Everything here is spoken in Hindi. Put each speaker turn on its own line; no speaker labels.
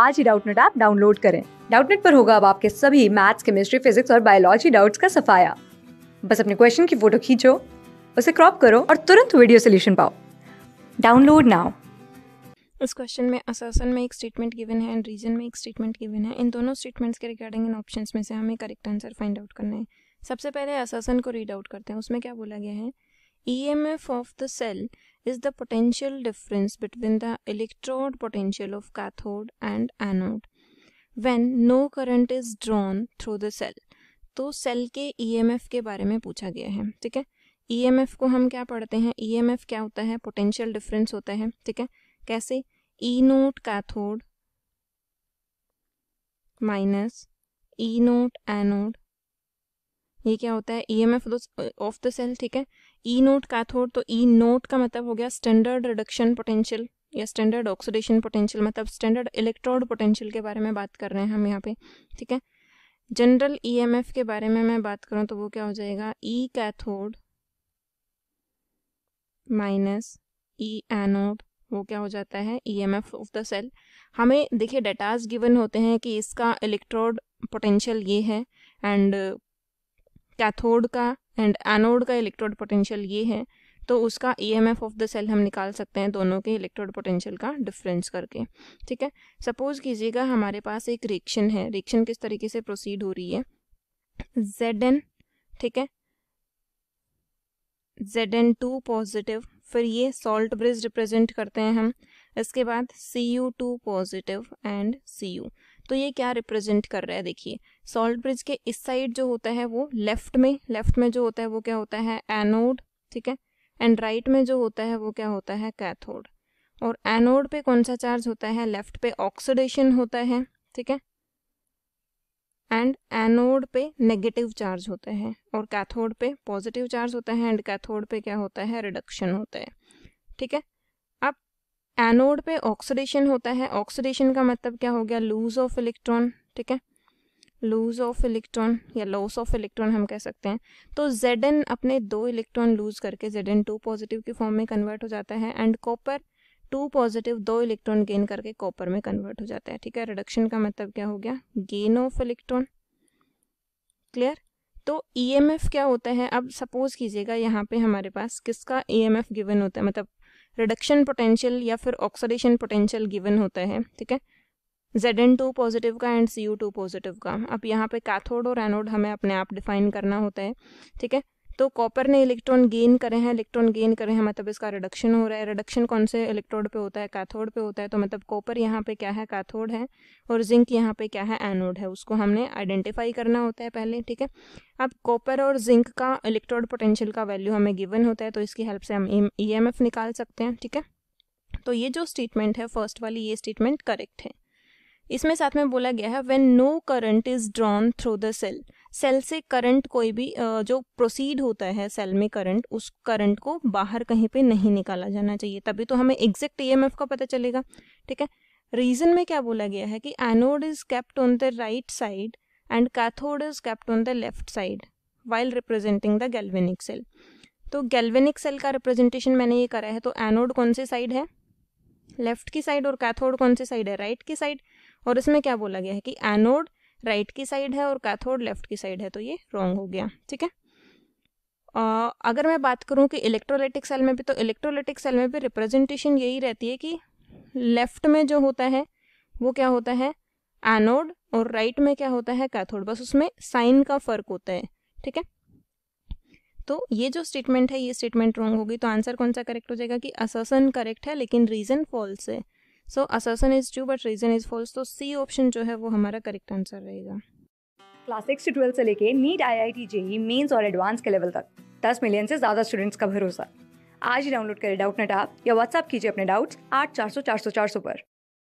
आज ही डाउटनेट ऐप डाउनलोड करें डाउटनेट पर होगा अब आपके सभी मैथ्स केमिस्ट्री फिजिक्स और बायोलॉजी डाउट्स का सफाया बस अपने क्वेश्चन की फोटो खींचो उसे क्रॉप करो और तुरंत वीडियो सोल्यूशन पाओ डाउनलोड नाउ इस क्वेश्चन में असासन में एक स्टेटमेंट गिवन है एंड रीजन में एक स्टेटमेंट गिवन है इन दोनों स्टेटमेंट्स के रिगार्डिंग इन ऑप्शंस में से हमें करेक्ट आंसर फाइंड आउट करना है सबसे पहले असासन को रीड आउट करते हैं उसमें क्या बोला गया है E M F of the cell is the potential difference between the electrode potential of cathode and anode when no current is drawn through the cell. तो सेल के ईएमएफ के बारे में पूछा गया है ठीक है ईएमएफ को हम क्या पढ़ते हैं ईएमएफ क्या होता है पोटेंशियल डिफरेंस होता है ठीक है कैसे E naught cathode minus E naught anode ये क्या होता है E M F of the cell ठीक है ई नोट कैथोड तो ई e नोट का मतलब हो गया स्टैंडर्ड रिडक्शन पोटेंशियल या स्टैंडर्ड ऑक्सीडेशन पोटेंशियल मतलब स्टैंडर्ड इलेक्ट्रोड पोटेंशियल के बारे में बात कर रहे हैं हम यहाँ पे ठीक है जनरल एफ e के बारे में मैं बात करूँ तो वो क्या हो जाएगा E cathode minus E anode वो क्या हो जाता है E M F of the cell हमें देखिए डेटाज गिवन होते हैं कि इसका इलेक्ट्रोड पोटेंशियल ये है एंड कैथोड का एंड एनोड का इलेक्ट्रोड पोटेंशियल ये है तो उसका E M F of the cell हम निकाल सकते हैं दोनों के इलेक्ट्रोड पोटेंशियल का डिफरेंस करके ठीक है सपोज कीजिएगा हमारे पास एक रिएक्शन है रिएक्शन किस तरीके से प्रोसीड हो रही है जेड एन ठीक है जेड एन टू पॉजिटिव फिर ये सॉल्ट ब्रिज रिप्रेजेंट करते हैं हम इसके बाद C U two positive and C U तो ये क्या रिप्रेजेंट कर रहा है देखिए सॉल्ट ब्रिज के इस साइड जो होता है वो लेफ्ट में लेफ्ट में जो होता है वो क्या होता है एनोड ठीक है एंड राइट right में जो होता है वो क्या होता है कैथोड और एनोड पे कौन सा चार्ज होता है लेफ्ट पे ऑक्सीडेशन होता है ठीक है एंड एनोड पे नेगेटिव चार्ज होता है और कैथोड पे पॉजिटिव चार्ज होता है एंड कैथोड पे क्या होता है रिडक्शन होता है ठीक है एनोड पे ऑक्सीडेशन होता है ऑक्सीडेशन का मतलब क्या हो गया लूज ऑफ इलेक्ट्रॉन ठीक है लूज ऑफ इलेक्ट्रॉन या लॉस ऑफ इलेक्ट्रॉन हम कह सकते हैं तो जेड अपने दो इलेक्ट्रॉन लूज करके जेड एन टू पॉजिटिव के फॉर्म में कन्वर्ट हो जाता है एंड कॉपर टू पॉजिटिव दो इलेक्ट्रॉन गेन करके कॉपर में कन्वर्ट हो जाता है ठीक है रिडक्शन का मतलब क्या हो गया गेन ऑफ इलेक्ट्रॉन क्लियर तो ई e क्या होता है अब सपोज कीजिएगा यहाँ पे हमारे पास किसका ई e गिवन होता है मतलब रिडक्शन पोटेंशियल या फिर ऑक्सीडेशन पोटेंशियल गिवन होता है ठीक है जेड एन टू पॉजिटिव का and C U two positive का अब यहाँ पे कैथोड और एनोड हमें अपने आप डिफाइन करना होता है ठीक है तो कॉपर ने इलेक्ट्रॉन गेन करे हैं इलेक्ट्रॉन गेन करे हैं मतलब इसका रिडक्शन हो रहा है रिडक्शन कौन से इलेक्ट्रोड पे होता है कैथोड पे होता है तो मतलब कॉपर यहाँ पे क्या है कैथोड है और जिंक यहाँ पे क्या है एनोड है उसको हमने आइडेंटिफाई करना होता है पहले ठीक है अब कॉपर और जिंक का इलेक्ट्रोड पोटेंशियल का वैल्यू हमें गिवन होता है तो इसकी हेल्प से हम ई एम एफ निकाल सकते हैं ठीक है तो ये जो स्टेटमेंट है फर्स्ट वाली ये स्टेटमेंट करेक्ट है इसमें साथ में बोला गया है when no current is drawn through the cell cell से करंट कोई भी जो प्रोसीड होता है सेल में करंट उस करंट को बाहर कहीं पे नहीं निकाला जाना चाहिए तभी तो हमें एग्जैक्ट ईएमएफ का पता चलेगा ठीक है रीजन में क्या बोला गया है कि anode is kept on the right side and cathode is kept on the left side while representing the galvanic cell तो गैल्वेनिक सेल का रिप्रेजेंटेशन मैंने ये करा है तो एनोड कौन सी साइड है लेफ्ट की साइड और कैथोड कौन सी साइड है राइट right की साइड और इसमें क्या बोला गया है कि एनोड राइट right की साइड है और कैथोड लेफ्ट की साइड है तो ये रॉन्ग हो गया ठीक है Uh, अगर मैं बात करूं कि इलेक्ट्रोलाइटिक सेल में भी तो इलेक्ट्रोलाइटिक सेल में भी रिप्रेजेंटेशन यही रहती है कि लेफ्ट में जो होता है वो क्या होता है एनोड और राइट में क्या होता है कैथोड बस उसमें साइन का फर्क होता है ठीक है तो ये जो स्टेटमेंट है ये स्टेटमेंट रॉन्ग होगी तो आंसर कौन सा करेक्ट हो जाएगा कि असन करेक्ट है लेकिन रीजन फॉल्स है so assertion is true but reason is false तो सी ऑप्शन जो है वो हमारा करेक्ट आंसर रहेगा क्लास सिक्स से ट्वेल्थ से लेके NEET I I T JEE mains और एडवांस के लेवल तक दस मिलियन से ज़्यादा स्टूडेंट्स का भरोसा आज ही डाउनलोड करें डाउट नेट आप या व्हाट्सअप कीजिए अपने डाउट्स आठ चार सौ चार सौ चार सौ पर